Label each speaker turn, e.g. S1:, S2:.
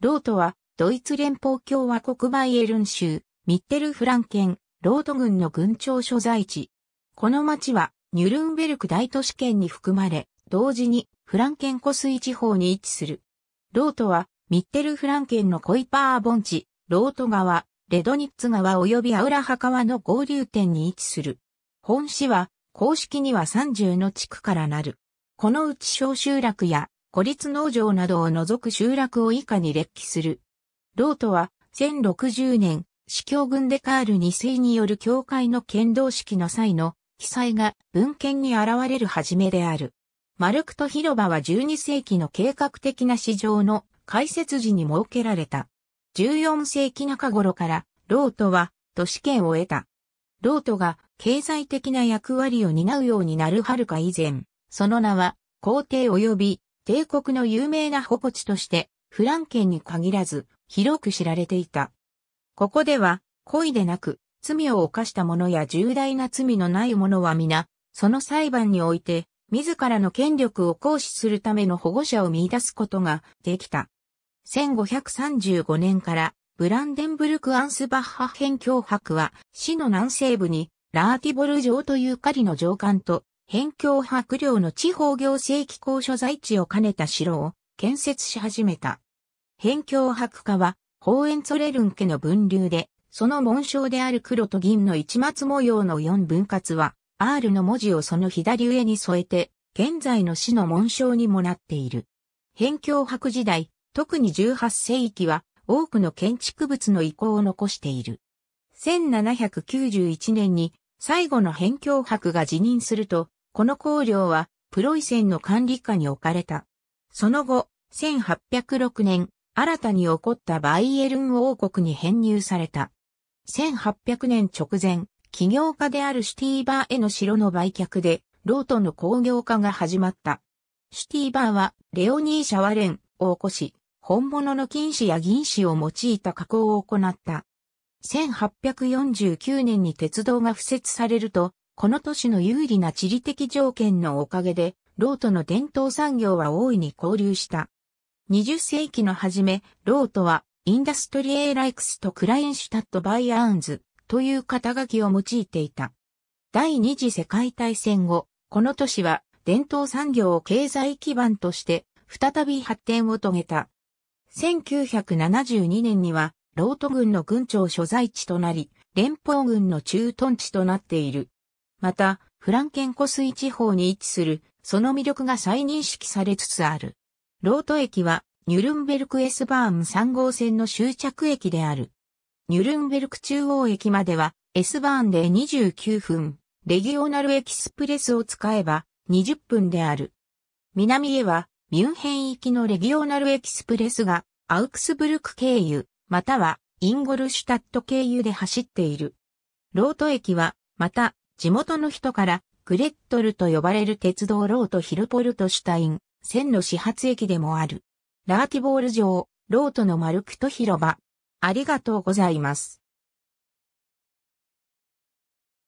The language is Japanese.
S1: ロートは、ドイツ連邦共和国バイエルン州、ミッテルフランケン、ロート軍の軍庁所在地。この町は、ニュルンベルク大都市圏に含まれ、同時に、フランケン湖水地方に位置する。ロートは、ミッテルフランケンのコイパー盆地、ロート川、レドニッツ川及びアウラハ川の合流点に位置する。本市は、公式には30の地区からなる。このうち小集落や孤立農場などを除く集落を以下に列記する。ロートは、1060年、司教軍でカール2世による教会の剣道式の際の記載が文献に現れる始めである。マルクト広場は12世紀の計画的な市場の開設時に設けられた。14世紀中頃からロートは都市圏を得た。ロートが経済的な役割を担うようになるはるか以前、その名は皇帝及び帝国の有名な保護地として、フランケンに限らず、広く知られていた。ここでは、故意でなく、罪を犯した者や重大な罪のない者は皆、その裁判において、自らの権力を行使するための保護者を見出すことができた。1535年からブランデンブルク・アンスバッハ編脅迫は市の南西部にラーティボル城という狩りの上官と辺境博領の地方行政機構所在地を兼ねた城を建設し始めた。辺境博家は、ホーエンツォレルン家の分流で、その紋章である黒と銀の市松模様の四分割は、R の文字をその左上に添えて、現在の市の紋章にもなっている。辺境博時代、特に18世紀は、多くの建築物の遺構を残している。1791年に、最後の辺境博が辞任すると、この工領はプロイセンの管理下に置かれた。その後、1806年、新たに起こったバイエルン王国に編入された。1800年直前、起業家であるシュティーバーへの城の売却で、ロートの工業化が始まった。シュティーバーは、レオニー・シャワレンを起こし、本物の金紙や銀紙を用いた加工を行った。1849年に鉄道が敷設されると、この都市の有利な地理的条件のおかげで、ロートの伝統産業は大いに交流した。20世紀の初め、ロートは、インダストリエーライクスとクラインシュタット・バイアーンズという肩書きを用いていた。第二次世界大戦後、この都市は伝統産業を経済基盤として再び発展を遂げた。1972年には、ロート軍の軍庁所在地となり、連邦軍の駐屯地となっている。また、フランケン湖水地方に位置する、その魅力が再認識されつつある。ロート駅は、ニュルンベルクエスバーン3号線の終着駅である。ニュルンベルク中央駅までは、エスバーンで29分、レギオナルエキスプレスを使えば20分である。南へは、ミュンヘン行きのレギオナルエキスプレスが、アウクスブルク経由、または、インゴルシュタット経由で走っている。ロート駅は、また、地元の人からグレットルと呼ばれる鉄道ロートヒルポルトシュタイン、線の始発駅でもある。ラーティボール城、ロートのマルクト広場。ありがとうございます。